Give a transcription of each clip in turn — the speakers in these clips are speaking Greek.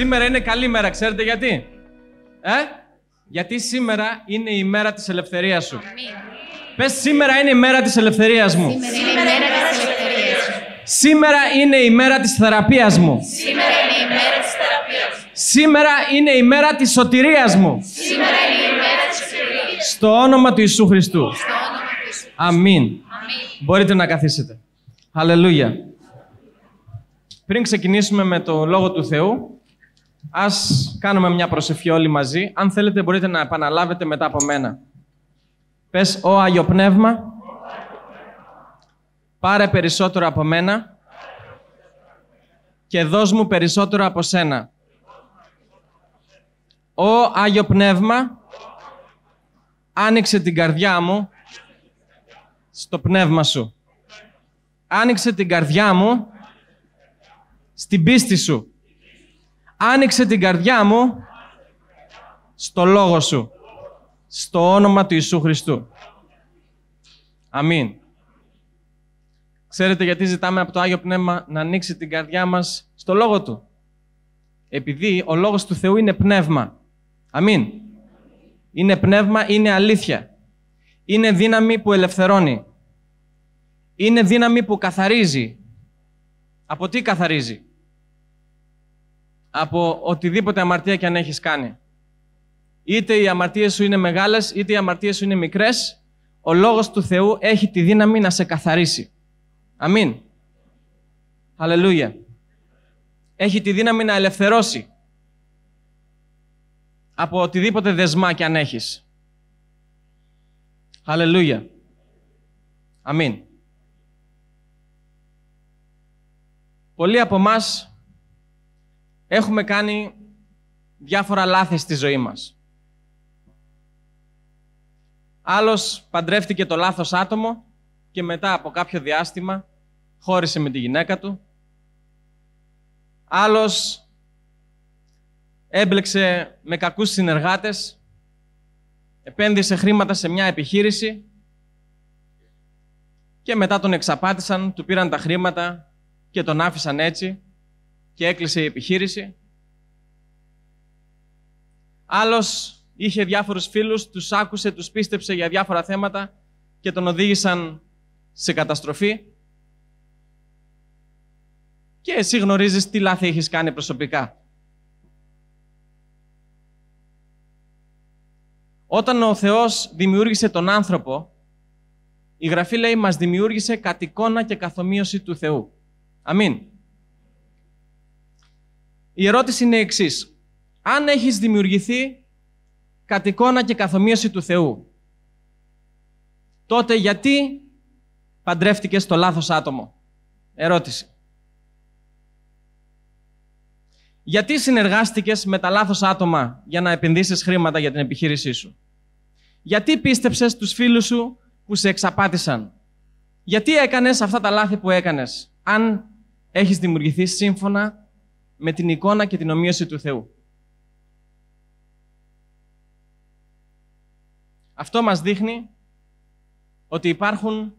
Σήμερα είναι καλή μέρα, ξέρετε γιατί. Ε? Γιατί σήμερα είναι η μέρα της ελευθερίας σου. Πες σήμερα είναι η μέρα της ελευθερίας μου. Σήμερα είναι η μέρα της ελευθερίας μου. Σήμερα είναι η μέρα της θεραπείας μου. Σήμερα είναι η μέρα της θεραπείας μου. Σήμερα είναι η μέρα της σωτηρίας μου. Σήμερα είναι η μέρα της σωτηρίας. Στο όνομα του Ιησού Χριστού. Στο όνομα του Αμήν. Αμήν. Μπορείτε να καθίσετε. Αλληλούια. Πριν ξεκινήσουμε με το Λόγο του Θεού, Ας κάνουμε μια προσευχή όλοι μαζί. Αν θέλετε μπορείτε να επαναλάβετε μετά από μένα. Πες, «Ω Άγιο Πνεύμα, πάρε περισσότερο από μένα και δώσ' μου περισσότερο από σένα. «Ω Άγιο Πνεύμα, άνοιξε την καρδιά μου στο πνεύμα σου. Άνοιξε την καρδιά μου στην πίστη σου Άνοιξε την καρδιά μου στο λόγο σου. Στο όνομα του Ιησού Χριστού. Αμήν. Ξέρετε γιατί ζητάμε από το Άγιο Πνεύμα να ανοίξει την καρδιά μας στο λόγο του. Επειδή ο λόγος του Θεού είναι πνεύμα. Αμήν. Είναι πνεύμα, είναι αλήθεια. Είναι δύναμη που ελευθερώνει. Είναι δύναμη που καθαρίζει. Από τι καθαρίζει από οτιδήποτε αμαρτία και αν έχεις κάνει. Είτε οι αμαρτίες σου είναι μεγάλες, είτε οι αμαρτίες σου είναι μικρές, ο Λόγος του Θεού έχει τη δύναμη να σε καθαρίσει. Αμήν. Αλληλούια. Έχει τη δύναμη να ελευθερώσει από οτιδήποτε δεσμά και αν έχεις. Αλληλούια. Αμήν. Πολλοί από εμάς έχουμε κάνει διάφορα λάθη στη ζωή μας. Άλλος παντρεύτηκε το λάθος άτομο και μετά από κάποιο διάστημα χώρισε με τη γυναίκα του. Άλλος έμπλεξε με κακούς συνεργάτες, επένδυσε χρήματα σε μια επιχείρηση και μετά τον εξαπάτησαν, του πήραν τα χρήματα και τον άφησαν έτσι και έκλεισε η επιχείρηση. Άλλος είχε διάφορους φίλους, τους άκουσε, τους πίστεψε για διάφορα θέματα και τον οδήγησαν σε καταστροφή. Και εσύ γνωρίζεις τι λάθη έχεις κάνει προσωπικά. Όταν ο Θεός δημιούργησε τον άνθρωπο, η Γραφή λέει μας δημιούργησε κατ' εικόνα και καθομοίωση του Θεού. Αμήν. Η ερώτηση είναι η εξής. Αν έχεις δημιουργηθεί κατ' εικόνα και καθομοίωση του Θεού, τότε γιατί παντρεύτηκες το λάθος άτομο. Ερώτηση. Γιατί συνεργάστηκες με τα λάθος άτομα για να επενδύσεις χρήματα για την επιχείρησή σου. Γιατί πίστεψες τους φίλους σου που σε εξαπάτησαν. Γιατί έκανες αυτά τα λάθη που έκανες. Αν έχεις δημιουργηθεί σύμφωνα με την εικόνα και την ομοίωση του Θεού. Αυτό μας δείχνει ότι υπάρχουν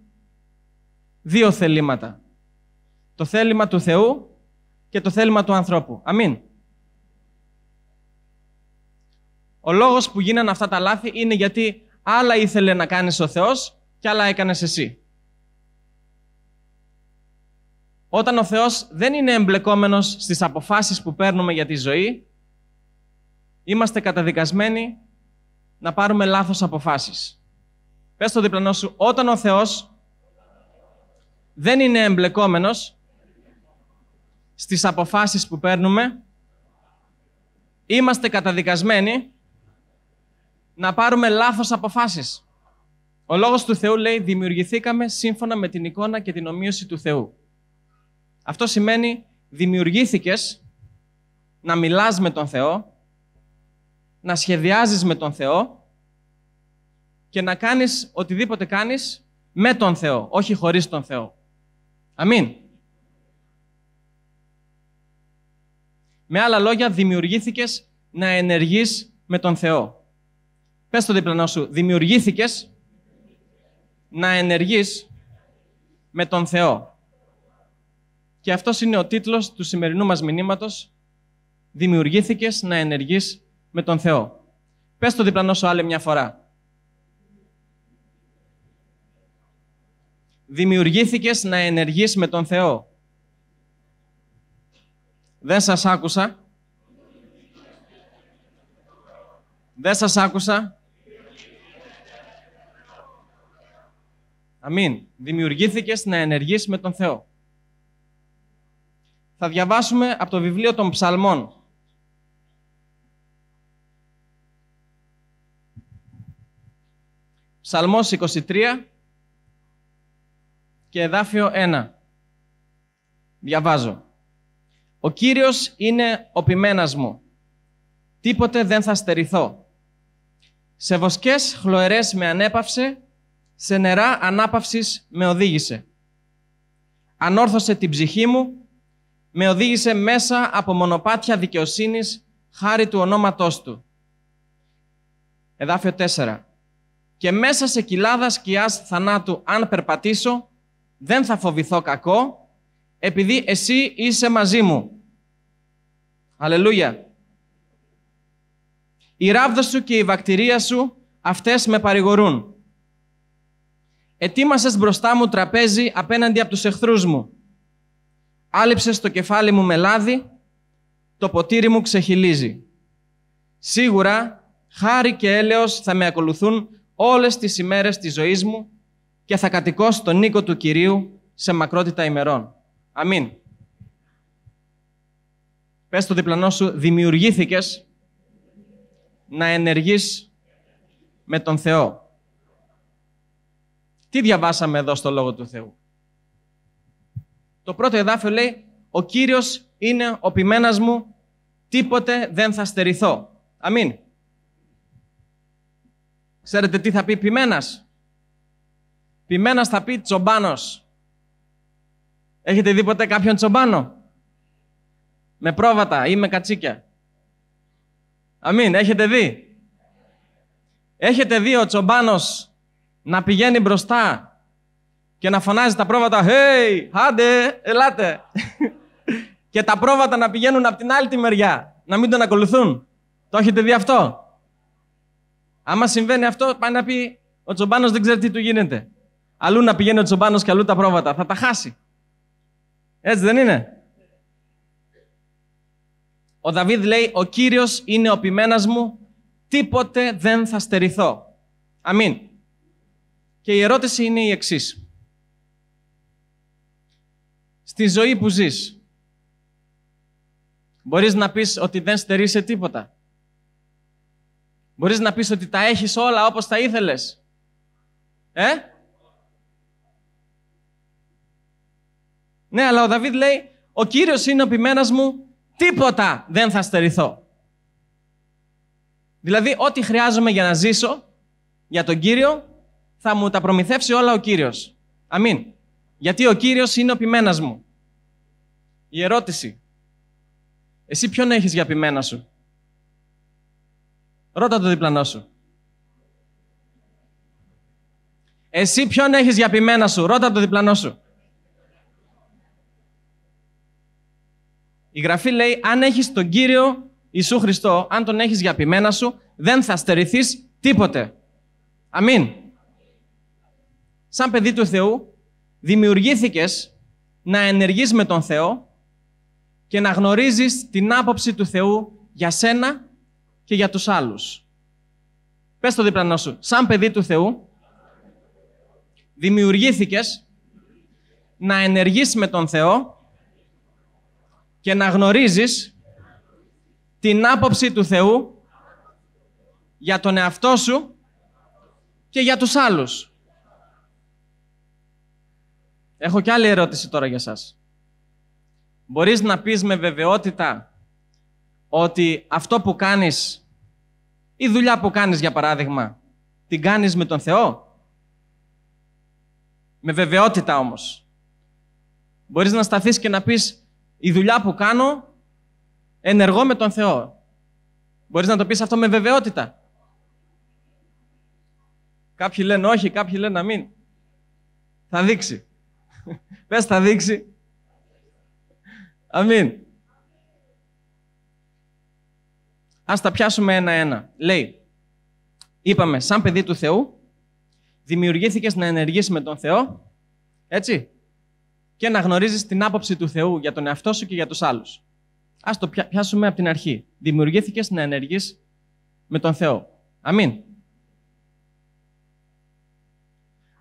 δύο θελήματα. Το θέλημα του Θεού και το θέλημα του ανθρώπου. Αμήν. Ο λόγος που γίνανε αυτά τα λάθη είναι γιατί άλλα ήθελε να κάνεις ο Θεός και άλλα έκανες εσύ. όταν ο Θεός δεν είναι εμπλεκόμενος στις αποφάσεις που παίρνουμε για τη ζωή, είμαστε καταδικασμένοι να πάρουμε λάθος αποφάσεις. Πες το διπλανό σου, όταν ο Θεός δεν είναι εμπλεκόμενος στις αποφάσεις που παίρνουμε, είμαστε καταδικασμένοι να πάρουμε λάθος αποφάσεις. Ο Λόγος του Θεού λέει «Δημιουργηθήκαμε σύμφωνα με την εικόνα και την ομοίωση του Θεού». Αυτό σημαίνει δημιουργήθηκες να μιλάς με τον Θεό, να σχεδιάζεις με τον Θεό και να κάνεις οτιδήποτε κάνεις με τον Θεό, όχι χωρίς τον Θεό. Αμήν. Με άλλα λόγια, δημιουργήθηκες να ενεργείς με τον Θεό. Πες το διπλανό σου, δημιουργήθηκες να ενεργείς με τον Θεό. Και αυτός είναι ο τίτλος του σημερινού μας μηνύματος «Δημιουργήθηκες να ενεργείς με τον Θεό». Πες το διπλανό σου άλλη μια φορά. Δημιουργήθηκες να ενεργείς με τον Θεό. Δεν σας άκουσα. Δεν σας άκουσα. Αμήν. Δημιουργήθηκες να ενεργείς με τον Θεό θα διαβάσουμε από το βιβλίο των Ψαλμών. Ψαλμός 23 και εδάφιο 1. Διαβάζω. «Ο Κύριος είναι ο ποιμένας μου. Τίποτε δεν θα στερηθώ. Σε βοσκές χλωερές με ανέπαυσε, σε νερά ανάπαυσης με οδήγησε. Ανόρθωσε την ψυχή μου με οδήγησε μέσα από μονοπάτια δικαιοσύνης χάρη του ονόματός του. Εδάφιο 4. Και μέσα σε κοιλάδα σκιάς θανάτου αν περπατήσω, δεν θα φοβηθώ κακό, επειδή εσύ είσαι μαζί μου. Αλληλούια. Η ράβδος σου και η βακτηρία σου, αυτές με παρηγορούν. Ετοίμασες μπροστά μου τραπέζι απέναντι από τους εχθρούς μου. Άλεψες το κεφάλι μου με λάδι, το ποτήρι μου ξεχυλίζει. Σίγουρα, χάρη και έλεος θα με ακολουθούν όλες τις ημέρες της ζωής μου και θα κατοικώ στον οίκο του Κυρίου σε μακρότητα ημερών. Αμήν. Πες στο διπλανό σου, δημιουργήθηκες να ενεργείς με τον Θεό. Τι διαβάσαμε εδώ στο Λόγο του Θεού. Το πρώτο εδάφιο λέει «Ο Κύριος είναι ο ποιμένας μου, τίποτε δεν θα στερηθώ». Αμήν. Ξέρετε τι θα πει ποιμένας. Ποιμένας θα πει τσομπάνος. Έχετε δει ποτέ κάποιον τσομπάνο. Με πρόβατα ή με κατσίκια. Αμήν. Έχετε δει. Έχετε δει ο τσομπάνος να πηγαίνει μπροστά και να φωνάζει τα πρόβατα «Hey, άντε, ελάτε» και τα πρόβατα να πηγαίνουν από την άλλη τη μεριά, να μην τον ακολουθούν. Το έχετε δει αυτό. Άμα συμβαίνει αυτό, πάει να πει ο τσομπάνος δεν ξέρει τι του γίνεται. Αλλού να πηγαίνει ο τσομπάνος και αλλού τα πρόβατα. Θα τα χάσει. Έτσι δεν είναι. Ο Δαβίδ λέει: Ο κυριος είναι ο ποιμενας μου, τίποτε δεν θα στερηθώ. Αμήν. Και η ερώτηση είναι η εξής στη ζωή που ζεις. Μπορείς να πεις ότι δεν στερείσαι τίποτα. Μπορείς να πεις ότι τα έχεις όλα όπως τα ήθελες. Ε? Ναι, αλλά ο Δαβίδ λέει, ο Κύριος είναι ο ποιμένας μου, τίποτα δεν θα στερηθώ. Δηλαδή, ό,τι χρειάζομαι για να ζήσω, για τον Κύριο, θα μου τα προμηθεύσει όλα ο Κύριος. Αμήν. Γιατί ο Κύριος είναι ο μου. Η ερώτηση. Εσύ ποιον έχεις για ποιμένα σου. Ρώτα το διπλανό σου. Εσύ ποιον έχεις για ποιμένα σου. Ρώτα το διπλανό σου. Η Γραφή λέει, αν έχεις τον Κύριο Ιησού Χριστό, αν τον έχεις για ποιμένα σου, δεν θα στερηθείς τίποτε. Αμήν. Σαν παιδί του Θεού, δημιουργήθηκες να ενεργείς με τον Θεό και να γνωρίζεις την άποψη του Θεού για σένα και για τους άλλους. Πες το δίπλανό σου. Σαν παιδί του Θεού δημιουργήθηκες να ενεργείς με τον Θεό και να γνωρίζεις την άποψη του Θεού για τον εαυτό σου και για τους άλλους. Έχω κι άλλη ερώτηση τώρα για σας μπορείς να πεις με βεβαιότητα ότι αυτό που κάνεις, η δουλειά που κάνεις για παράδειγμα, την κάνεις με τον Θεό. Με βεβαιότητα όμως. Μπορείς να σταθείς και να πεις η δουλειά που κάνω ενεργώ με τον Θεό. Μπορείς να το πεις αυτό με βεβαιότητα. Κάποιοι λένε όχι, κάποιοι λένε να μην. Θα δείξει. Πες θα δείξει Αμήν. Ας τα πιάσουμε ένα-ένα. Λέει, είπαμε, σαν παιδί του Θεού, δημιουργήθηκες να ενεργήσεις με τον Θεό, έτσι, και να γνωρίζεις την άποψη του Θεού για τον εαυτό σου και για τους άλλους. Ας το πιάσουμε από την αρχή. Δημιουργήθηκες να ενεργείς με τον Θεό. Αμήν.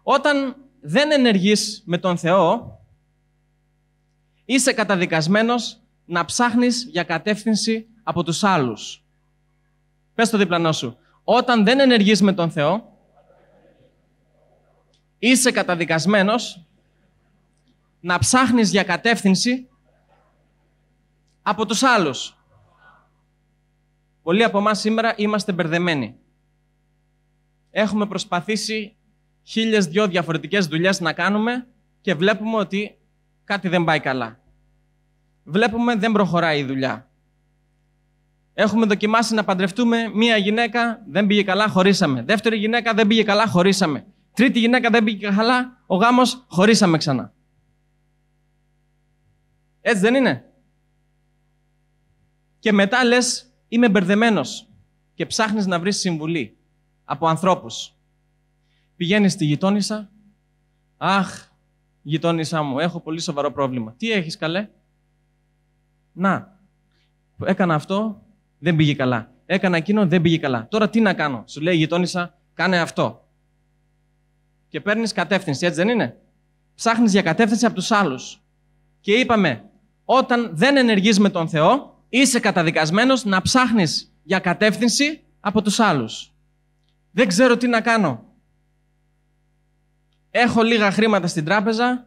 Όταν δεν ενεργείς με τον Θεό, είσαι καταδικασμένος να ψάχνεις για κατεύθυνση από τους άλλους. Πες το διπλανό σου. Όταν δεν ενεργείς με τον Θεό, είσαι καταδικασμένος να ψάχνεις για κατεύθυνση από τους άλλους. Πολλοί από εμάς σήμερα είμαστε μπερδεμένοι. Έχουμε προσπαθήσει χίλιες δυο διαφορετικές δουλειές να κάνουμε και βλέπουμε ότι κάτι δεν πάει καλά βλέπουμε δεν προχωράει η δουλειά. Έχουμε δοκιμάσει να παντρευτούμε μία γυναίκα, δεν πήγε καλά, χωρίσαμε. Δεύτερη γυναίκα δεν πήγε καλά, χωρίσαμε. Τρίτη γυναίκα δεν πήγε καλά, ο γάμος χωρίσαμε ξανά. Έτσι δεν είναι. Και μετά λες, είμαι μπερδεμένος και ψάχνεις να βρεις συμβουλή από ανθρώπους. Πηγαίνεις στη γειτόνισσα. Αχ, γειτόνισσα μου, έχω πολύ σοβαρό πρόβλημα. Τι έχεις καλέ, να, έκανα αυτό, δεν πήγε καλά. Έκανα εκείνο, δεν πήγε καλά. Τώρα τι να κάνω. Σου λέει η γειτόνισσα, κάνε αυτό. Και παίρνεις κατεύθυνση, έτσι δεν είναι. Ψάχνεις για κατεύθυνση από τους άλλους. Και είπαμε, όταν δεν ενεργείς με τον Θεό, είσαι καταδικασμένος να ψάχνεις για κατεύθυνση από τους άλλους. Δεν ξέρω τι να κάνω. Έχω λίγα χρήματα στην τράπεζα,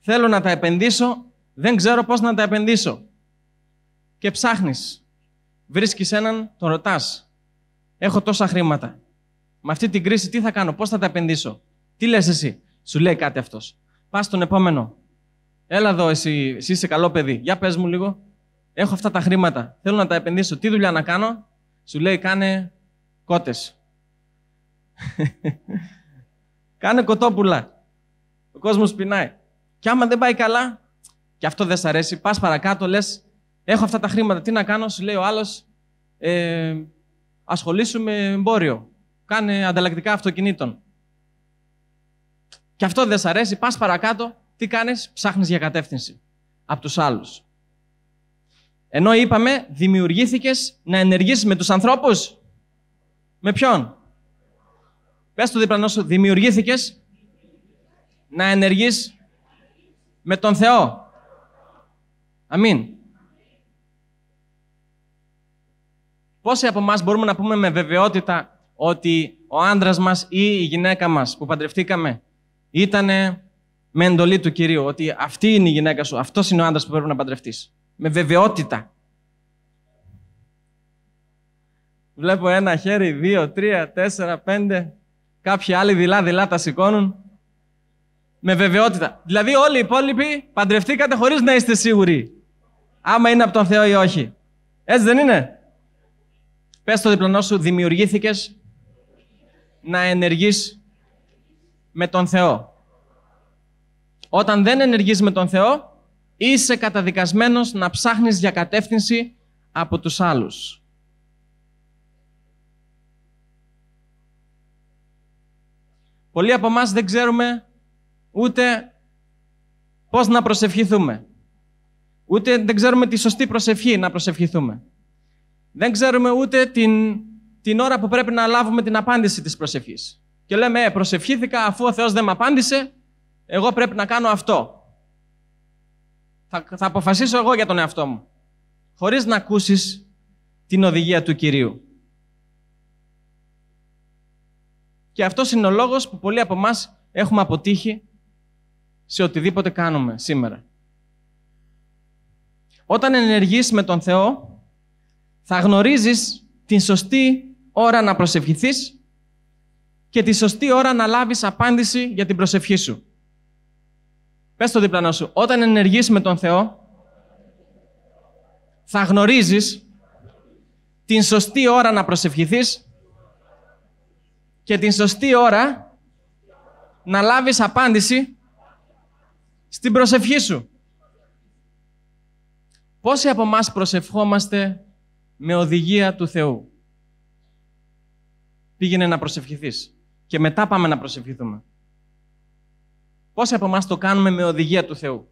θέλω να τα επενδύσω, δεν ξέρω πώς να τα επενδύσω και ψάχνεις. Βρίσκεις έναν, τον ρωτάς, Έχω τόσα χρήματα. Με αυτή την κρίση τι θα κάνω, πώς θα τα επενδύσω. Τι λες εσύ. Σου λέει κάτι αυτός. Πά στον επόμενο. Έλα εδώ εσύ, εσύ είσαι καλό παιδί. Για πες μου λίγο. Έχω αυτά τα χρήματα. Θέλω να τα επενδύσω. Τι δουλειά να κάνω. Σου λέει κάνε κότες. κάνε κοτόπουλα. Ο κόσμος πεινάει. Και άμα δεν πάει καλά, και αυτό δεν σ' αρέσει, πά παρακάτω, λες. Έχω αυτά τα χρήματα, τι να κάνω, σου λέει ο άλλος. Ε, ασχολήσου με εμπόριο. Κάνε ανταλλακτικά αυτοκινήτων. Και αυτό δεν σ' αρέσει, πας παρακάτω, τι κάνεις, ψάχνεις για κατεύθυνση από τους άλλους. Ενώ είπαμε, δημιουργήθηκες να ενεργήσεις με τους ανθρώπους. Με ποιον. Πες το διπλανό σου, δημιουργήθηκες να ενεργείς με τον Θεό. Αμήν. Πόσοι από εμάς μπορούμε να πούμε με βεβαιότητα ότι ο άντρας μας ή η γυναίκα μας που παντρευτήκαμε ήταν με εντολή του κυρίου, ότι αυτή είναι η γυναίκα σου, αυτός είναι ο άντρας που πρέπει να παντρευτείς. Με βεβαιότητα. Βλέπω ένα χέρι, δύο, τρία, τέσσερα, πέντε. Κάποιοι άλλοι δειλά-δειλά τα σηκώνουν. Με βεβαιότητα. Δηλαδή όλοι οι υπόλοιποι παντρευτήκατε χωρίς να είστε σίγουροι. Άμα είναι από τον Θεό ή όχι. Έτσι δεν είναι. Πες στο διπλανό σου, δημιουργήθηκες να ενεργείς με τον Θεό. Όταν δεν ενεργείς με τον Θεό, είσαι καταδικασμένος να ψάχνεις για κατεύθυνση από τους άλλους. Πολλοί από εμάς δεν ξέρουμε ούτε πώς να προσευχηθούμε. Ούτε δεν ξέρουμε τη σωστή προσευχή να προσευχηθούμε. Δεν ξέρουμε ούτε την, την ώρα που πρέπει να λάβουμε την απάντηση της προσευχής. Και λέμε, ε, προσευχήθηκα αφού ο Θεός δεν με απάντησε, εγώ πρέπει να κάνω αυτό. Θα, θα αποφασίσω εγώ για τον εαυτό μου. Χωρίς να ακούσεις την οδηγία του Κυρίου. Και αυτός είναι ο λόγος που πολλοί από εμάς έχουμε αποτύχει σε οτιδήποτε κάνουμε σήμερα. Όταν ενεργείς με τον Θεό, θα γνωρίζεις την σωστή ώρα να προσευχηθείς και τη σωστή ώρα να λάβεις απάντηση για την προσευχή σου. Πες το διπλανό σου, όταν ενεργείς με τον Θεό, θα γνωρίζεις την σωστή ώρα να προσευχηθείς και την σωστή ώρα να λάβεις απάντηση στην προσευχή σου. Πόσοι από εμάς προσευχόμαστε με οδηγία του Θεού. Πήγαινε να προσευχηθείς και μετά πάμε να προσευχηθούμε. Πόσοι από εμάς το κάνουμε με οδηγία του Θεού.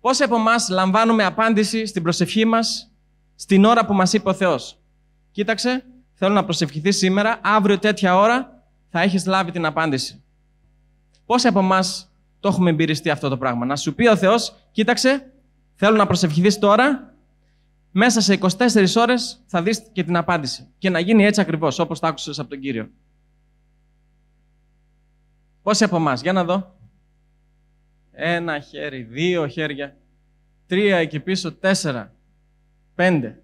Πόσοι από εμάς λαμβάνουμε απάντηση στην προσευχή μας στην ώρα που μας είπε ο Θεός. Κοίταξε, θέλω να προσευχηθείς σήμερα, αύριο τέτοια ώρα θα έχεις λάβει την απάντηση. Πόσοι από εμάς το έχουμε εμπειριστεί αυτό το πράγμα. Να σου πει ο Θεός, κοίταξε, Θέλω να προσευχηθείς τώρα. Μέσα σε 24 ώρες θα δεις και την απάντηση. Και να γίνει έτσι ακριβώς, όπως το άκουσες από τον Κύριο. Πόσοι από εμάς, για να δω. Ένα χέρι, δύο χέρια, τρία εκεί πίσω, τέσσερα, πέντε.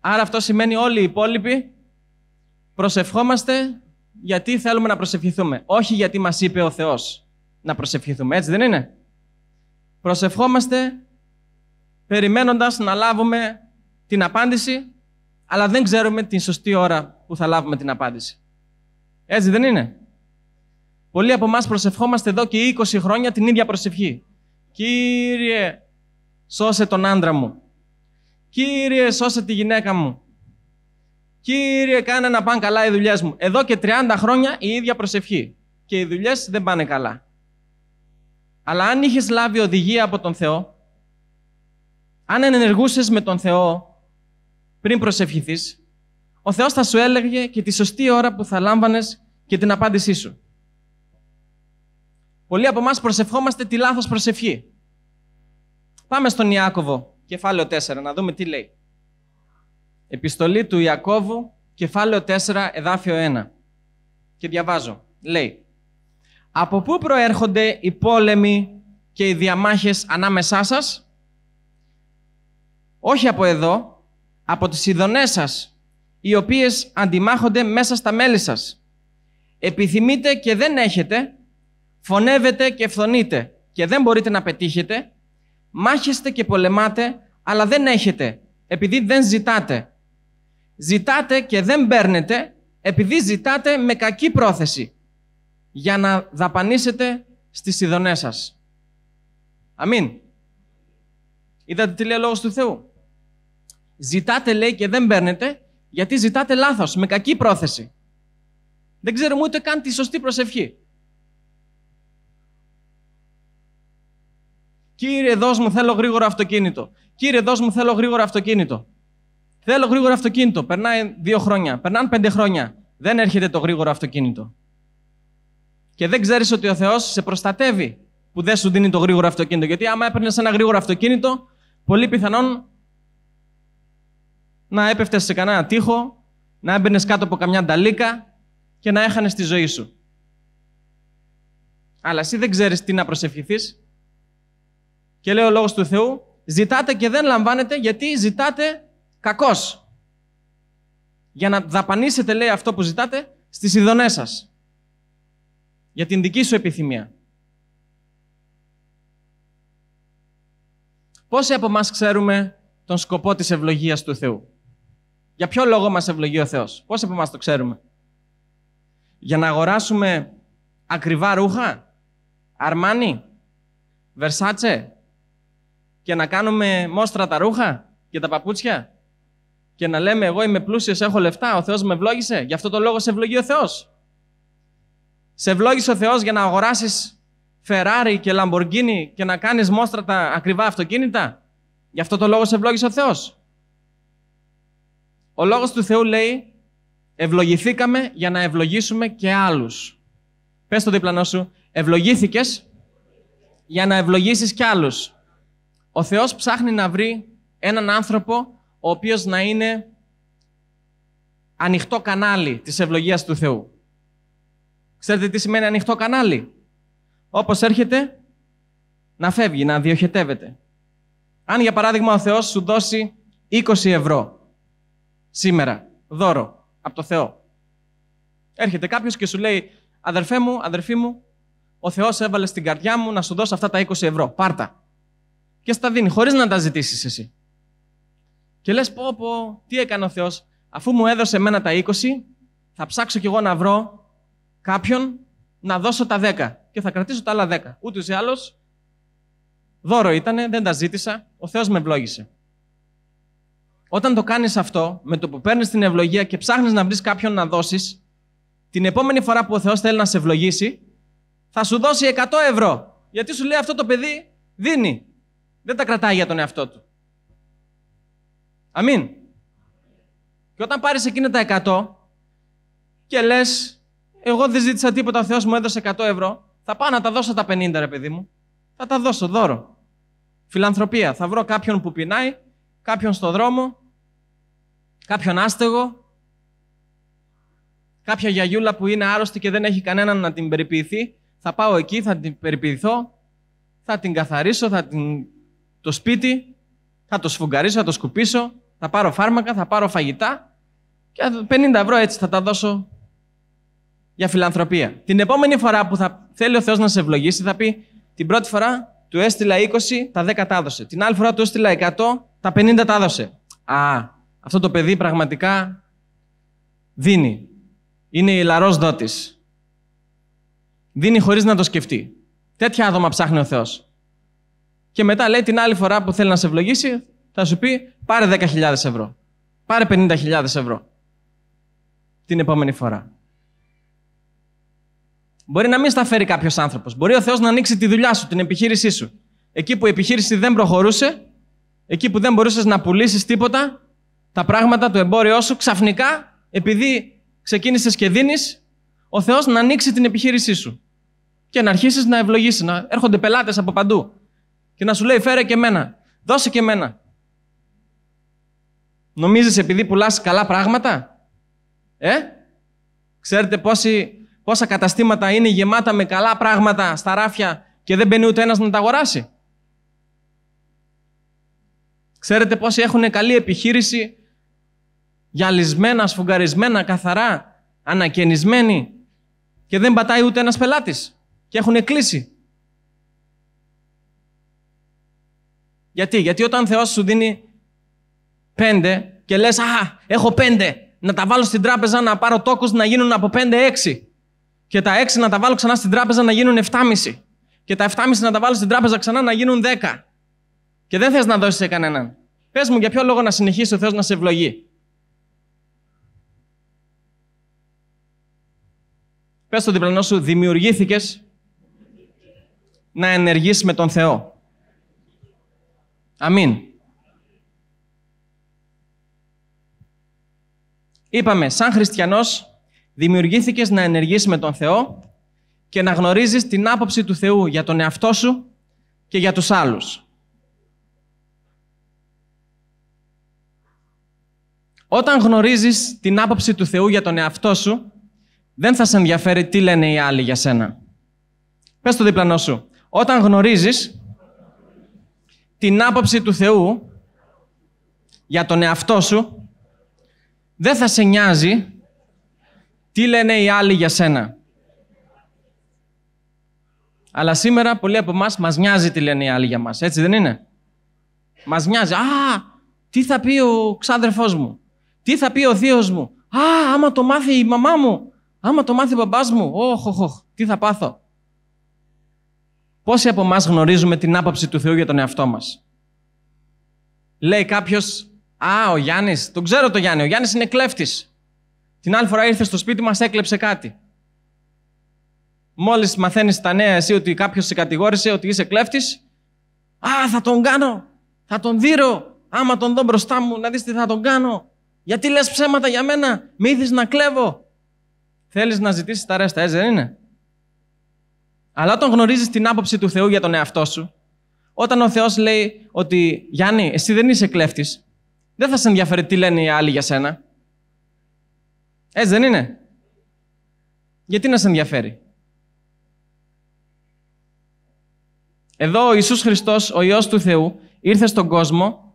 Άρα αυτό σημαίνει όλοι οι υπόλοιποι προσευχόμαστε γιατί θέλουμε να προσευχηθούμε. Όχι γιατί μας είπε ο Θεός να προσευχηθούμε. Έτσι δεν είναι. Προσευχόμαστε περιμένοντας να λάβουμε την απάντηση, αλλά δεν ξέρουμε την σωστή ώρα που θα λάβουμε την απάντηση. Έτσι δεν είναι. Πολλοί από εμάς προσευχόμαστε εδώ και 20 χρόνια την ίδια προσευχή. Κύριε, σώσε τον άντρα μου. Κύριε, σώσε τη γυναίκα μου. Κύριε, κάνε να πάνε καλά οι δουλειές μου. Εδώ και 30 χρόνια η ίδια προσευχή. Και οι δουλειές δεν πάνε καλά. Αλλά αν είχες λάβει οδηγία από τον Θεό, αν ενεργούσες με τον Θεό πριν προσευχηθείς, ο Θεός θα σου έλεγε και τη σωστή ώρα που θα λάμβανες και την απάντησή σου. Πολλοί από εμάς προσευχόμαστε τη λάθος προσευχή. Πάμε στον Ιάκωβο, κεφάλαιο 4, να δούμε τι λέει. Επιστολή του Ιακώβου, κεφάλαιο 4, εδάφιο 1. Και διαβάζω. Λέει. Από πού προέρχονται οι πόλεμοι και οι διαμάχες ανάμεσά σας? Όχι από εδώ, από τις ειδονές σας, οι οποίες αντιμάχονται μέσα στα μέλη σας. Επιθυμείτε και δεν έχετε, φωνεύετε και φθονείτε και δεν μπορείτε να πετύχετε, μάχεστε και πολεμάτε, αλλά δεν έχετε, επειδή δεν ζητάτε. Ζητάτε και δεν παίρνετε, επειδή ζητάτε με κακή πρόθεση για να δαπανίσετε στις ειδονές σας. Αμήν. Είδατε τι λέει ο Λόγος του Θεού. Ζητάτε λέει και δεν παίρνετε γιατί ζητάτε λάθος, με κακή πρόθεση. Δεν ξέρουμε ούτε καν τη σωστή προσευχή. Κύριε, δώσ' μου, θέλω γρήγορο αυτοκίνητο. Κύριε, δώσ' μου, θέλω γρήγορο αυτοκίνητο. Θέλω γρήγορο αυτοκίνητο. Περνάει δύο χρόνια, περνάνε πέντε χρόνια. Δεν έρχεται το γρήγορο αυτοκίνητο και δεν ξέρεις ότι ο Θεός σε προστατεύει που δεν σου δίνει το γρήγορο αυτοκίνητο. Γιατί άμα έπαιρνες ένα γρήγορο αυτοκίνητο, πολύ πιθανόν να έπεφτες σε κανένα τοίχο, να έμπαινες κάτω από καμιά νταλίκα και να έχανες τη ζωή σου. Αλλά εσύ δεν ξέρεις τι να προσευχηθείς. Και λέει ο λόγος του Θεού, ζητάτε και δεν λαμβάνετε γιατί ζητάτε κακός. Για να δαπανίσετε, λέει αυτό που ζητάτε, στις ειδονές σας για την δική σου επιθυμία. Πόσοι από εμάς ξέρουμε τον σκοπό της ευλογίας του Θεού. Για ποιο λόγο μας ευλογεί ο Θεός. Πόσοι από εμάς το ξέρουμε. Για να αγοράσουμε ακριβά ρούχα. Αρμάνι. Βερσάτσε. Και να κάνουμε μόστρα τα ρούχα και τα παπούτσια. Και να λέμε εγώ είμαι πλούσιος, έχω λεφτά, ο Θεός με ευλόγησε. Γι' αυτό το λόγο σε ευλογεί ο Θεός. Σε ευλόγησε ο Θεός για να αγοράσεις Ferrari και Lamborghini και να κάνεις μόστρα τα ακριβά αυτοκίνητα. Γι' αυτό το λόγο σε ευλόγησε ο Θεός. Ο λόγος του Θεού λέει ευλογηθήκαμε για να ευλογήσουμε και άλλους. Πες το δίπλανό σου, ευλογήθηκες για να ευλογήσεις και άλλους. Ο Θεός ψάχνει να βρει έναν άνθρωπο ο οποίος να είναι ανοιχτό κανάλι της ευλογίας του Θεού. Ξέρετε τι σημαίνει ανοιχτό κανάλι. Όπως έρχεται, να φεύγει, να διοχετεύεται. Αν για παράδειγμα ο Θεός σου δώσει 20 ευρώ σήμερα, δώρο, από το Θεό. Έρχεται κάποιος και σου λέει, αδερφέ μου, αδερφή μου, ο Θεός έβαλε στην καρδιά μου να σου δώσω αυτά τα 20 ευρώ, πάρτα. Και στα δίνει, χωρίς να τα ζητήσεις εσύ. Και λες πω πω, τι έκανε ο Θεός, αφού μου έδωσε εμένα τα 20, θα ψάξω κι εγώ να βρω κάποιον να δώσω τα 10 και θα κρατήσω τα άλλα 10. Ούτως ή άλλως, δώρο ήταν, δεν τα ζήτησα, ο Θεός με ευλόγησε. Όταν το κάνεις αυτό, με το που παίρνεις την ευλογία και ψάχνεις να βρεις κάποιον να δώσεις, την επόμενη φορά που ο Θεός θέλει να σε ευλογήσει, θα σου δώσει 100 ευρώ. Γιατί σου λέει αυτό το παιδί δίνει. Δεν τα κρατάει για τον εαυτό του. Αμήν. Και όταν πάρεις εκείνα τα 100 και λες εγώ δεν ζήτησα τίποτα, ο Θεός μου έδωσε 100 ευρώ. Θα πάω να τα δώσω τα 50, ρε παιδί μου. Θα τα δώσω δώρο. Φιλανθρωπία. Θα βρω κάποιον που πεινάει, κάποιον στο δρόμο, κάποιον άστεγο, κάποια γιαγιούλα που είναι άρρωστη και δεν έχει κανέναν να την περιποιηθεί. Θα πάω εκεί, θα την περιποιηθώ, θα την καθαρίσω, θα την... το σπίτι, θα το σφουγγαρίσω, θα το σκουπίσω, θα πάρω φάρμακα, θα πάρω φαγητά και 50 ευρώ έτσι θα τα δώσω για φιλανθρωπία. Την επόμενη φορά που θα θέλει ο Θεός να σε ευλογήσει, θα πει την πρώτη φορά του έστειλα 20, τα 10 τα έδωσε. Την άλλη φορά του έστειλα 100, τα 50 τα έδωσε. Α, αυτό το παιδί πραγματικά δίνει. Είναι η λαρός δότης. Δίνει χωρίς να το σκεφτεί. Τέτοια άτομα ψάχνει ο Θεός. Και μετά λέει την άλλη φορά που θέλει να σε ευλογήσει, θα σου πει πάρε 10.000 ευρώ. Πάρε 50.000 ευρώ. Την επόμενη φορά. Μπορεί να μην στα φέρει κάποιος άνθρωπος. Μπορεί ο Θεός να ανοίξει τη δουλειά σου, την επιχείρησή σου. Εκεί που η επιχείρηση δεν προχωρούσε, εκεί που δεν μπορούσες να πουλήσεις τίποτα, τα πράγματα, το εμπόριό σου, ξαφνικά, επειδή ξεκίνησες και δίνεις, ο Θεός να ανοίξει την επιχείρησή σου. Και να αρχίσεις να ευλογήσεις, να έρχονται πελάτες από παντού. Και να σου λέει, φέρε και εμένα, δώσε και εμένα. Νομίζεις επειδή πουλάς καλά πράγματα, ε? Ξέρετε πόσοι πόσα καταστήματα είναι γεμάτα με καλά πράγματα στα ράφια και δεν μπαίνει ούτε ένας να τα αγοράσει. Ξέρετε πόσοι έχουν καλή επιχείρηση, γυαλισμένα, σφουγγαρισμένα, καθαρά, ανακαινισμένη, και δεν πατάει ούτε ένας πελάτης και έχουν κλείσει. Γιατί, γιατί όταν Θεός σου δίνει πέντε και λες «Αχα, έχω πέντε, να τα βάλω στην τράπεζα, να πάρω τόκους, να γίνουν από πέντε έξι» και τα 6 να τα βάλω ξανά στην τράπεζα να γίνουν 7,5 και τα 7,5 να τα βάλω στην τράπεζα ξανά να γίνουν 10 και δεν θες να δώσεις σε κανέναν. Πες μου για ποιο λόγο να συνεχίσει ο Θεός να σε ευλογεί. Πες στον διπλανό σου, δημιουργήθηκες να ενεργείς με τον Θεό. Αμήν. Είπαμε, σαν χριστιανός δημιουργήθηκες να ενεργήσει με τον Θεό και να γνωρίζεις την άποψη του Θεού για τον εαυτό σου και για τους άλλους. Όταν γνωρίζεις την άποψη του Θεού για τον εαυτό σου, δεν θα σε ενδιαφέρει τι λένε οι άλλοι για σένα. Πες το διπλανό σου. Όταν γνωρίζεις την άποψη του Θεού για τον εαυτό σου, δεν θα σε νοιάζει τι λένε οι άλλοι για σένα. Αλλά σήμερα πολλοί από εμάς μας νοιάζει τι λένε οι άλλοι για μας. Έτσι δεν είναι. Μας νοιάζει. Α, τι θα πει ο ξάδερφός μου. Τι θα πει ο θείος μου. Α, άμα το μάθει η μαμά μου. Άμα το μάθει ο μπαμπάς μου. Όχ, όχ, τι θα πάθω. Πόσοι από εμάς γνωρίζουμε την άποψη του Θεού για τον εαυτό μας. Λέει κάποιος, Α, ο Γιάννης, τον ξέρω το Γιάννη. Ο Γιάννης είναι κλέφτης. Την άλλη φορά ήρθε στο σπίτι μας, έκλεψε κάτι. Μόλις μαθαίνεις τα νέα εσύ ότι κάποιος σε κατηγόρησε ότι είσαι κλέφτης, Α, θα τον κάνω. Θα τον δείρω. Άμα τον δω μπροστά μου, να δεις τι θα τον κάνω. Γιατί λες ψέματα για μένα, με είδε να κλέβω. Θέλεις να ζητήσεις τα ρέστα, έτσι ε, δεν είναι. Αλλά όταν γνωρίζεις την άποψη του Θεού για τον εαυτό σου, όταν ο Θεός λέει ότι Γιάννη, εσύ δεν είσαι κλέφτης, δεν θα σε ενδιαφέρει τι λένε οι άλλοι για σένα. Έτσι ε, δεν είναι. Γιατί να σε ενδιαφέρει. Εδώ ο Ιησούς Χριστός, ο Υιός του Θεού, ήρθε στον κόσμο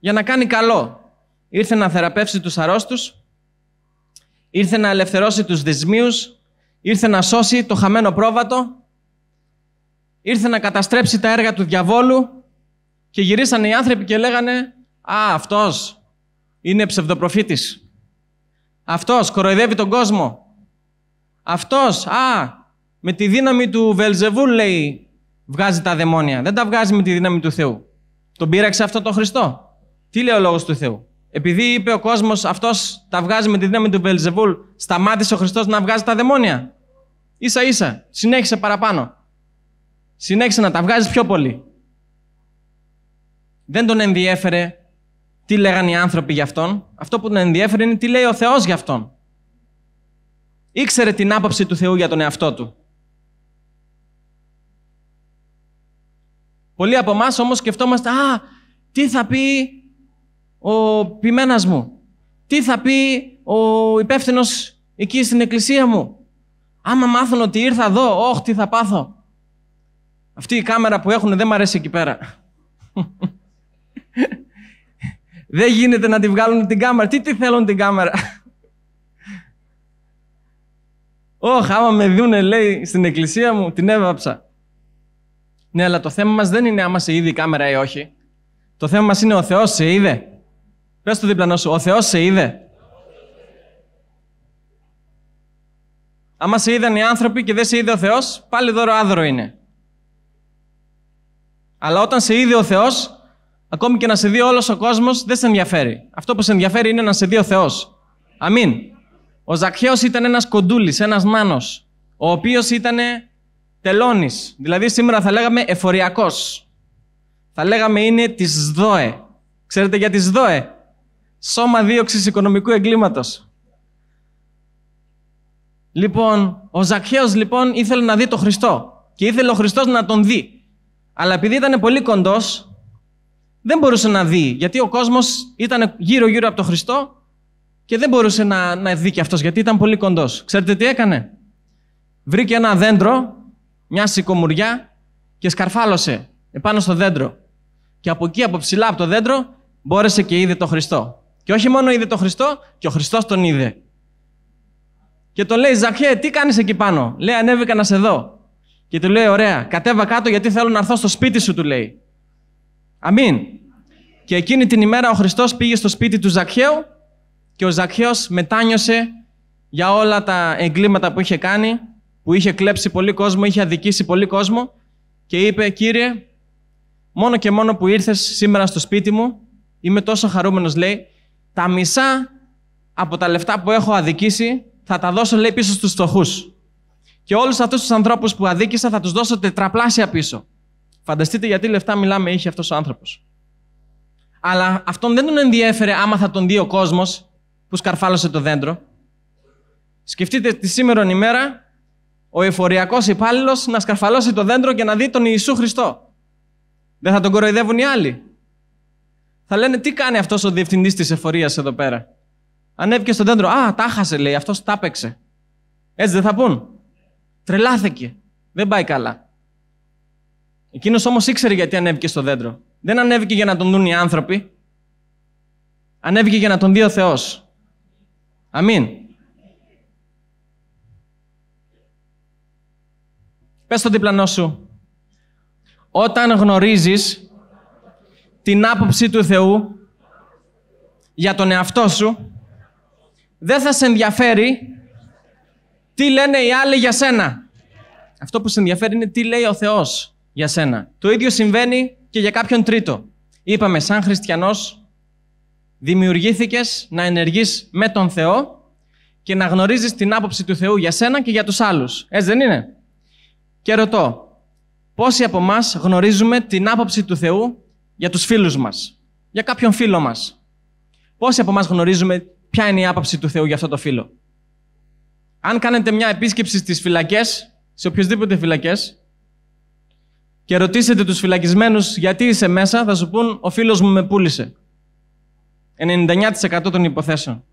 για να κάνει καλό. Ήρθε να θεραπεύσει τους αρρώστους, ήρθε να ελευθερώσει τους δυσμίους, ήρθε να σώσει το χαμένο πρόβατο, ήρθε να καταστρέψει τα έργα του διαβόλου και γυρίσανε οι άνθρωποι και λέγανε «Α, αυτός είναι ψευδοπροφήτης». Αυτός κοροϊδεύει τον κόσμο. Αυτός, α, με τη δύναμη του Βελζεβούλ λέει, βγάζει τα δαιμόνια. Δεν τα βγάζει με τη δύναμη του Θεού. Τον πείραξε αυτό το Χριστό. Τι λέει ο λόγος του Θεού. Επειδή είπε ο κόσμος αυτός τα βγάζει με τη δύναμη του Βελζεβούλ, σταμάτησε ο Χριστός να βγάζει τα δαιμόνια. σα ίσα, συνέχισε παραπάνω. Συνέχισε να τα βγάζει πιο πολύ. Δεν τον ενδιέφερε τι λέγανε οι άνθρωποι για αυτόν. Αυτό που τον ενδιέφερε είναι τι λέει ο Θεός για αυτόν. Ήξερε την άποψη του Θεού για τον εαυτό του. Πολλοί από εμάς όμως σκεφτόμαστε «Α, τι θα πει ο ποιμένας μου, τι θα πει ο υπεύθυνος εκεί στην εκκλησία μου. Άμα μάθουν ότι ήρθα εδώ, όχι, τι θα πάθω. Αυτή η κάμερα που έχουν δεν μ' αρέσει εκεί πέρα. Δεν γίνεται να τη βγάλουν την κάμερα. Τι, τι θέλουν την κάμερα. Ωχ, άμα με δούνε, λέει, στην εκκλησία μου, την έβαψα. Ναι, αλλά το θέμα μας δεν είναι άμα σε είδε η κάμερα ή όχι. Το θέμα μας είναι ο Θεός σε είδε. Πες το δίπλανό σου, ο Θεός σε είδε. Άμα σε είδαν οι άνθρωποι και δεν σε είδε ο Θεός, πάλι δώρο άδρο είναι. Αλλά όταν σε είδε ο Θεός, Ακόμη και να σε δει όλος ο κόσμος, δεν σε ενδιαφέρει. Αυτό που σε ενδιαφέρει είναι να σε δει ο Θεός. Αμήν. Ο Ζακχαίο ήταν ένας κοντούλης, ένας μάνος, ο οποίος ήταν τελώνης. Δηλαδή σήμερα θα λέγαμε εφοριακός. Θα λέγαμε είναι της ΔΟΕ. Ξέρετε για της ΔΟΕ. Σώμα δίωξης οικονομικού εγκλήματος. Λοιπόν, ο Ζακχαίος λοιπόν ήθελε να δει τον Χριστό και ήθελε ο Χριστός να τον δει. Αλλά επειδή ήταν πολύ κοντός, δεν μπορούσε να δει, γιατί ο κόσμος ήταν γύρω-γύρω από τον Χριστό και δεν μπορούσε να, να δει και αυτός, γιατί ήταν πολύ κοντός. Ξέρετε τι έκανε. Βρήκε ένα δέντρο, μια σικομουριά και σκαρφάλωσε επάνω στο δέντρο. Και από εκεί, από ψηλά από το δέντρο, μπόρεσε και είδε τον Χριστό. Και όχι μόνο είδε τον Χριστό, και ο Χριστός τον είδε. Και τον λέει, Ζαχέ, τι κάνεις εκεί πάνω. Λέει, ανέβηκα να σε δω. Και του λέει, ωραία, κατέβα κάτω γιατί θέλω να έρθω στο σπίτι σου, του λέει. Αμήν. Και εκείνη την ημέρα ο Χριστός πήγε στο σπίτι του Ζακχαίου και ο Ζακχαίος μετάνιωσε για όλα τα εγκλήματα που είχε κάνει, που είχε κλέψει πολύ κόσμο, είχε αδικήσει πολύ κόσμο και είπε «Κύριε, μόνο και μόνο που ήρθες σήμερα στο σπίτι μου, είμαι τόσο χαρούμενος» λέει «Τα μισά από τα λεφτά που έχω αδικήσει θα τα δώσω» λέει «πίσω στους φτωχούς. Και όλους αυτούς τους ανθρώπους που αδίκησα θα τους δώσω τετραπλάσια πίσω. Φανταστείτε γιατί λεφτά μιλάμε είχε αυτός ο άνθρωπος. Αλλά αυτόν δεν τον ενδιέφερε άμα θα τον δει ο κόσμος που σκαρφάλωσε το δέντρο. Σκεφτείτε τη σήμερα ημέρα ο εφοριακός υπάλληλος να σκαρφαλώσει το δέντρο και να δει τον Ιησού Χριστό. Δεν θα τον κοροϊδεύουν οι άλλοι. Θα λένε τι κάνει αυτός ο διευθυντής της Εφορίας εδώ πέρα. Ανέβηκε στο δέντρο. Α, τα χάσε λέει, αυτός τα έπαιξε. Έτσι δεν θα πούν. Τρελάθηκε. Δεν πάει καλά. Εκείνος όμως ήξερε γιατί ανέβηκε στο δέντρο. Δεν ανέβηκε για να τον δουν οι άνθρωποι. Ανέβηκε για να τον δει ο Θεός. Αμήν. Πες στον διπλανό σου. Όταν γνωρίζεις την άποψη του Θεού για τον εαυτό σου, δεν θα σε ενδιαφέρει τι λένε οι άλλοι για σένα. Αυτό που σε ενδιαφέρει είναι τι λέει ο Θεός για σένα. Το ίδιο συμβαίνει και για κάποιον τρίτο. Είπαμε, σαν χριστιανός δημιουργήθηκες να ενεργείς με τον Θεό και να γνωρίζεις την άποψη του Θεού για σένα και για τους άλλους. Έτσι δεν είναι. Και ρωτώ, πόσοι από εμάς γνωρίζουμε την άποψη του Θεού για τους φίλους μας, για κάποιον φίλο μας. Πόσοι από εμάς γνωρίζουμε ποια είναι η άποψη του Θεού για αυτό το φίλο. Αν κάνετε μια επίσκεψη στις φυλακές, σε οποιοδήποτε φυλακές, και ρωτήσετε τους φυλακισμένους γιατί είσαι μέσα, θα σου πούν «Ο φίλος μου με πούλησε». 99% των υποθέσεων.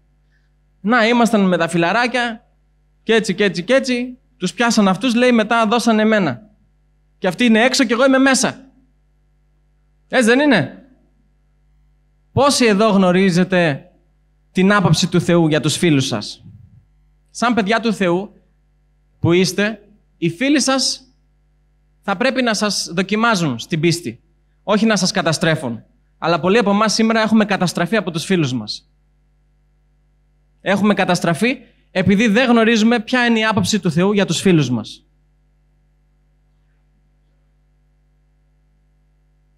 Να, ήμασταν με τα φιλαράκια και έτσι και έτσι και έτσι. Τους πιάσαν αυτούς, λέει, μετά δώσανε εμένα. Και αυτοί είναι έξω και εγώ είμαι μέσα. Έτσι δεν είναι. Πόσοι εδώ γνωρίζετε την άποψη του Θεού για τους φίλους σας. Σαν παιδιά του Θεού που είστε, οι φίλοι σας θα πρέπει να σας δοκιμάζουν στην πίστη, όχι να σας καταστρέφουν. Αλλά πολλοί από εμάς σήμερα έχουμε καταστραφεί από τους φίλους μας. Έχουμε καταστραφεί επειδή δεν γνωρίζουμε ποια είναι η άποψη του Θεού για τους φίλους μας.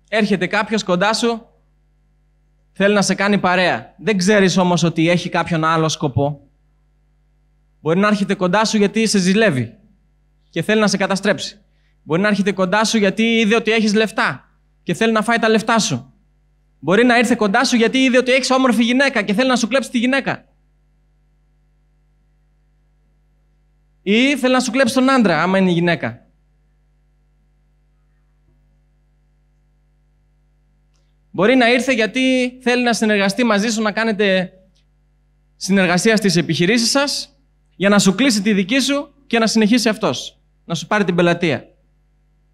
Έρχεται κάποιος κοντά σου, θέλει να σε κάνει παρέα. Δεν ξέρεις όμως ότι έχει κάποιον άλλο σκοπό. Μπορεί να έρχεται κοντά σου γιατί σε ζηλεύει και θέλει να σε καταστρέψει. Μπορεί να έρχεται κοντά σου γιατί είδε ότι έχεις λεφτά και θέλει να φάει τα λεφτά σου. Μπορεί να ήρθε κοντά σου γιατί είδε ότι έχεις όμορφη γυναίκα και θέλει να σου κλέψει τη γυναίκα. Ή θέλει να σου κλέψει τον άντρα, άμα είναι η γυναίκα. Μπορεί να ήρθε γιατί θέλει να συνεργαστεί μαζί σου να κάνετε συνεργασία στις επιχειρήσεις σας για να σου κλείσει τη δική σου και να συνεχίσει αυτός, να σου πάρει την πελατεία.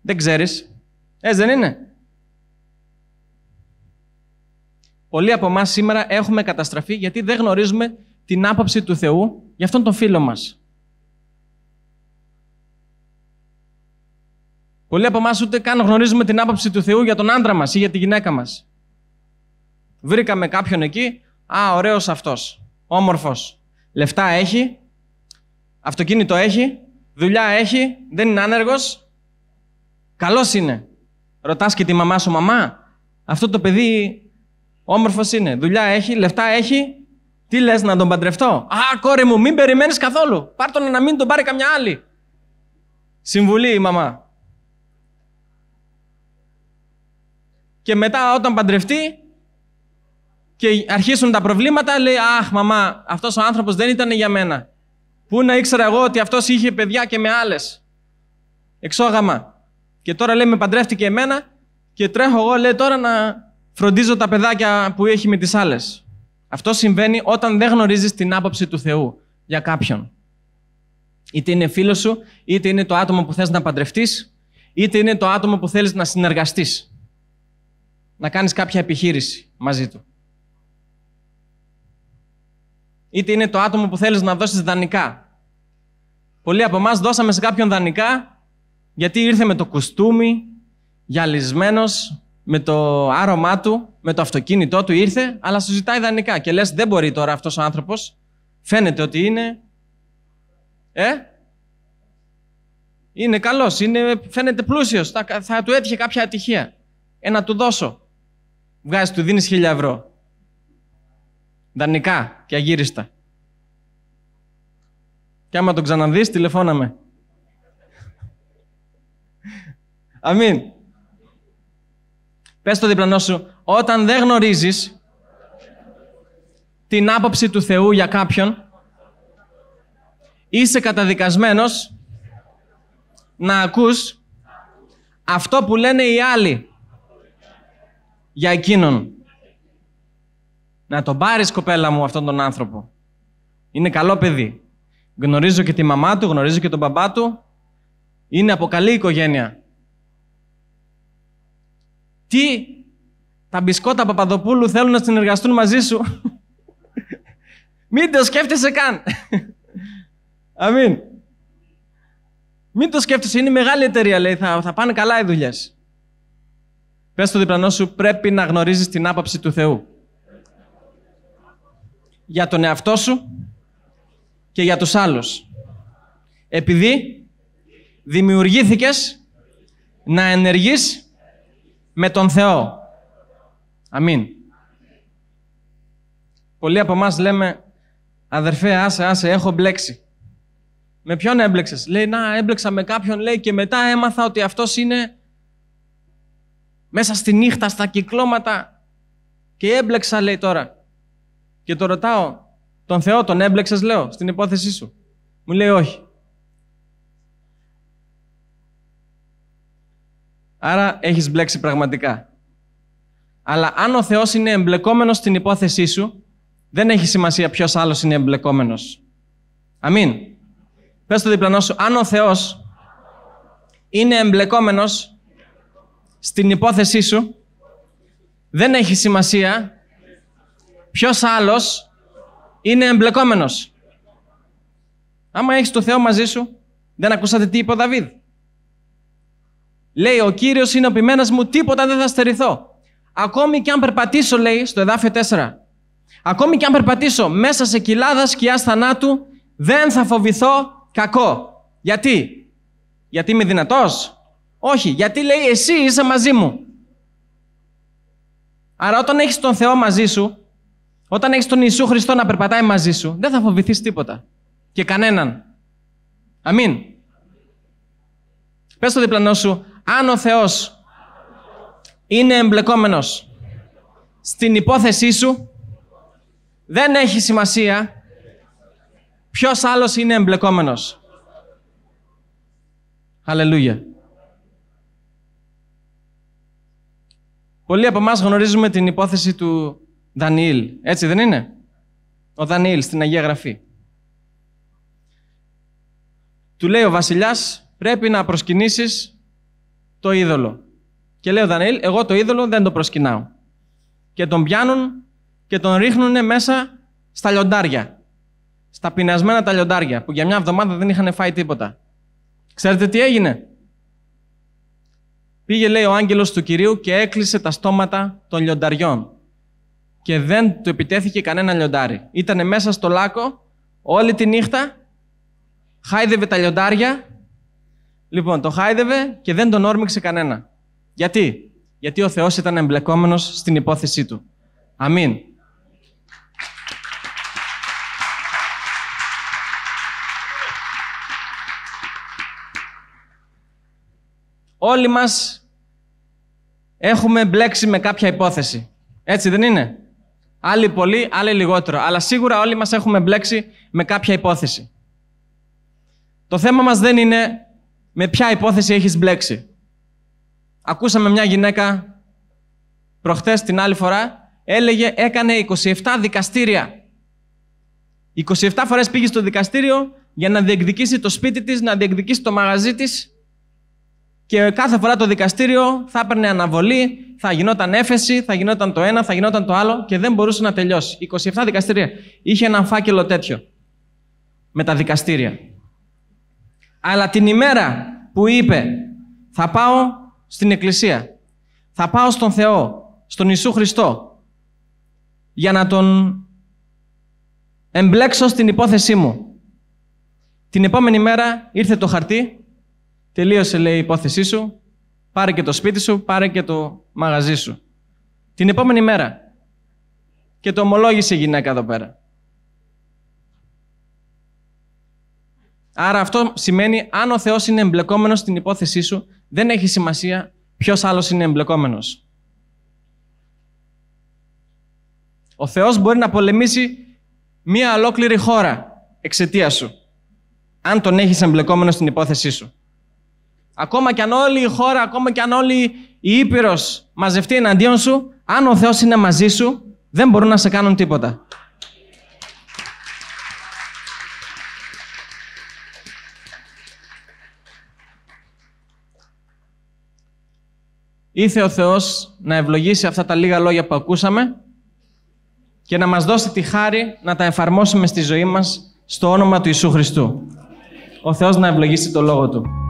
Δεν ξέρεις. Έτσι ε, δεν είναι. Πολλοί από εμάς σήμερα έχουμε καταστραφεί γιατί δεν γνωρίζουμε την άποψη του Θεού για αυτόν τον φίλο μας. Πολλοί από εμάς ούτε καν γνωρίζουμε την άποψη του Θεού για τον άντρα μας ή για τη γυναίκα μας. Βρήκαμε κάποιον εκεί, α, ωραίος αυτός, όμορφος, λεφτά έχει, αυτοκίνητο έχει, δουλειά έχει, δεν είναι άνεργος. Καλός είναι. Ρωτάς και τη μαμά σου, μαμά, αυτό το παιδί όμορφος είναι. Δουλειά έχει, λεφτά έχει. Τι λες, να τον παντρευτώ. Α, κόρη μου, μην περιμένεις καθόλου. Πάρ τον να μην τον πάρει καμιά άλλη. Συμβουλή η μαμά. Και μετά όταν παντρευτεί και αρχίσουν τα προβλήματα, λέει «Αχ, μαμά, αυτός ο άνθρωπος δεν ήταν για μένα. Πού να ήξερα εγώ ότι αυτός είχε παιδιά και με άλλες. Εξόγαμα. Και τώρα λέει με παντρεύτηκε εμένα και τρέχω εγώ λέει τώρα να φροντίζω τα παιδάκια που έχει με τις άλλες. Αυτό συμβαίνει όταν δεν γνωρίζεις την άποψη του Θεού για κάποιον. Είτε είναι φίλος σου, είτε είναι το άτομο που θες να παντρευτείς, είτε είναι το άτομο που θέλεις να συνεργαστείς. Να κάνεις κάποια επιχείρηση μαζί του. Είτε είναι το άτομο που θέλεις να δώσεις δανεικά. Πολλοί από εμάς δώσαμε σε κάποιον δανεικά γιατί ήρθε με το κουστούμι, γυαλισμένος, με το άρωμά του, με το αυτοκίνητό του ήρθε, αλλά σου ζητάει δανεικά. Και λες, δεν μπορεί τώρα αυτός ο άνθρωπος, φαίνεται ότι είναι... Ε, είναι καλός, είναι, φαίνεται πλούσιος, θα, θα του έτυχε κάποια ατυχία. Ε, να του δώσω. Βγάζει, του δίνεις χίλια ευρώ. Δανεικά και αγύριστα. Και άμα τον ξαναδείς, τηλεφώναμε. Αμήν. Πες το διπλανό σου, όταν δεν γνωρίζεις την άποψη του Θεού για κάποιον, είσαι καταδικασμένος να ακούς αυτό που λένε οι άλλοι για εκείνον. Να τον πάρεις κοπέλα μου αυτόν τον άνθρωπο. Είναι καλό παιδί. Γνωρίζω και τη μαμά του, γνωρίζω και τον μπαμπά του. Είναι από καλή οικογένεια. Τι τα μπισκότα Παπαδοπούλου θέλουν να συνεργαστούν μαζί σου. Μην το σκέφτεσαι καν. Αμήν. Μην το σκέφτεσαι, είναι μεγάλη εταιρεία, λέει, θα, θα πάνε καλά οι δουλειές. Πες στο διπλανό σου, πρέπει να γνωρίζεις την άποψη του Θεού. Για τον εαυτό σου και για τους άλλους. Επειδή δημιουργήθηκες να ενεργείς με τον Θεό. Αμήν. Πολλοί από εμάς λέμε, αδερφέ, άσε, άσε, έχω μπλέξει. Με ποιον έμπλεξες, λέει, Να, έμπλεξα με κάποιον, λέει, και μετά έμαθα ότι αυτός είναι μέσα στη νύχτα, στα κυκλώματα. Και έμπλεξα, λέει τώρα. Και το ρωτάω, Τον Θεό τον έμπλεξες, λέω, στην υπόθεσή σου. Μου λέει, Όχι. Άρα έχεις μπλέξει πραγματικά. Αλλά αν ο Θεός είναι εμπλεκόμενος στην υπόθεσή σου, δεν έχει σημασία ποιος άλλος είναι εμπλεκόμενος. Αμήν. Πες στο διπλανό σου, αν ο Θεός είναι εμπλεκόμενος στην υπόθεσή σου, δεν έχει σημασία ποιος άλλος είναι εμπλεκόμενος. Άμα έχεις το Θεό μαζί σου, δεν ακούσατε τι είπε ο Δαβίδ. Λέει, ο Κύριος είναι ο μου, τίποτα δεν θα στερηθώ. Ακόμη και αν περπατήσω, λέει, στο εδάφιο 4. Ακόμη και αν περπατήσω μέσα σε κοιλάδα σκιάς θανάτου, δεν θα φοβηθώ κακό. Γιατί? Γιατί είμαι δυνατός? Όχι, γιατί λέει εσύ είσαι μαζί μου. Άρα όταν έχεις τον Θεό μαζί σου, όταν έχεις τον Ιησού Χριστό να περπατάει μαζί σου, δεν θα φοβηθείς τίποτα. Και κανέναν. Αμήν. Πες στο διπλανό σου, αν ο Θεός είναι εμπλεκόμενος στην υπόθεσή σου, δεν έχει σημασία ποιος άλλος είναι εμπλεκόμενος. Αλληλούια. Πολλοί από εμάς γνωρίζουμε την υπόθεση του Δανιήλ. Έτσι δεν είναι. Ο Δανιήλ στην Αγία Γραφή. Του λέει ο βασιλιάς πρέπει να προσκυνήσεις το είδωλο. Και λέει ο Δανιήλ εγώ το είδωλο δεν το προσκυνάω. Και τον πιάνουν και τον ρίχνουν μέσα στα λιοντάρια. Στα πεινασμένα τα λιοντάρια, που για μια εβδομάδα δεν είχαν φάει τίποτα. Ξέρετε τι έγινε. Πήγε, λέει, ο άγγελος του Κυρίου και έκλεισε τα στόματα των λιονταριών. Και δεν του επιτέθηκε κανένα λιοντάρι. Ήτανε μέσα στο λάκο όλη τη νύχτα, χάιδευε τα λιοντάρια Λοιπόν, το χάιδευε και δεν τον όρμηξε κανένα. Γιατί? Γιατί ο Θεός ήταν εμπλεκόμενος στην υπόθεσή του. Αμήν. Όλοι μας έχουμε μπλέξει με κάποια υπόθεση. Έτσι δεν είναι. Άλλοι πολύ, άλλοι λιγότερο. Αλλά σίγουρα όλοι μας έχουμε μπλέξει με κάποια υπόθεση. Το θέμα μας δεν είναι με ποια υπόθεση έχεις μπλέξει. Ακούσαμε μια γυναίκα προχθές την άλλη φορά, έλεγε έκανε 27 δικαστήρια. 27 φορές πήγε στο δικαστήριο για να διεκδικήσει το σπίτι της, να διεκδικήσει το μαγαζί της και κάθε φορά το δικαστήριο θα έπαιρνε αναβολή, θα γινόταν έφεση, θα γινόταν το ένα, θα γινόταν το άλλο και δεν μπορούσε να τελειώσει. 27 δικαστήρια. Είχε ένα φάκελο τέτοιο με τα δικαστήρια. Αλλά την ημέρα που είπε θα πάω στην Εκκλησία, θα πάω στον Θεό, στον Ιησού Χριστό, για να τον εμπλέξω στην υπόθεσή μου. Την επόμενη μέρα ήρθε το χαρτί, τελείωσε λέει η υπόθεσή σου, πάρε και το σπίτι σου, πάρε και το μαγαζί σου. Την επόμενη μέρα. Και το ομολόγησε η γυναίκα εδώ πέρα. Άρα αυτό σημαίνει αν ο Θεός είναι εμπλεκόμενος στην υπόθεσή σου, δεν έχει σημασία ποιος άλλος είναι εμπλεκόμενος. Ο Θεός μπορεί να πολεμήσει μία ολόκληρη χώρα εξαιτίας σου, αν τον έχεις εμπλεκόμενος στην υπόθεσή σου. Ακόμα κι αν όλη η χώρα, ακόμα κι αν όλη η Ήπειρος μαζευτεί εναντίον σου, αν ο Θεός είναι μαζί σου, δεν μπορούν να σε κάνουν τίποτα. Ήθε ο Θεός να ευλογήσει αυτά τα λίγα λόγια που ακούσαμε και να μας δώσει τη χάρη να τα εφαρμόσουμε στη ζωή μας στο όνομα του Ιησού Χριστού. Ο Θεός να ευλογήσει το Λόγο Του.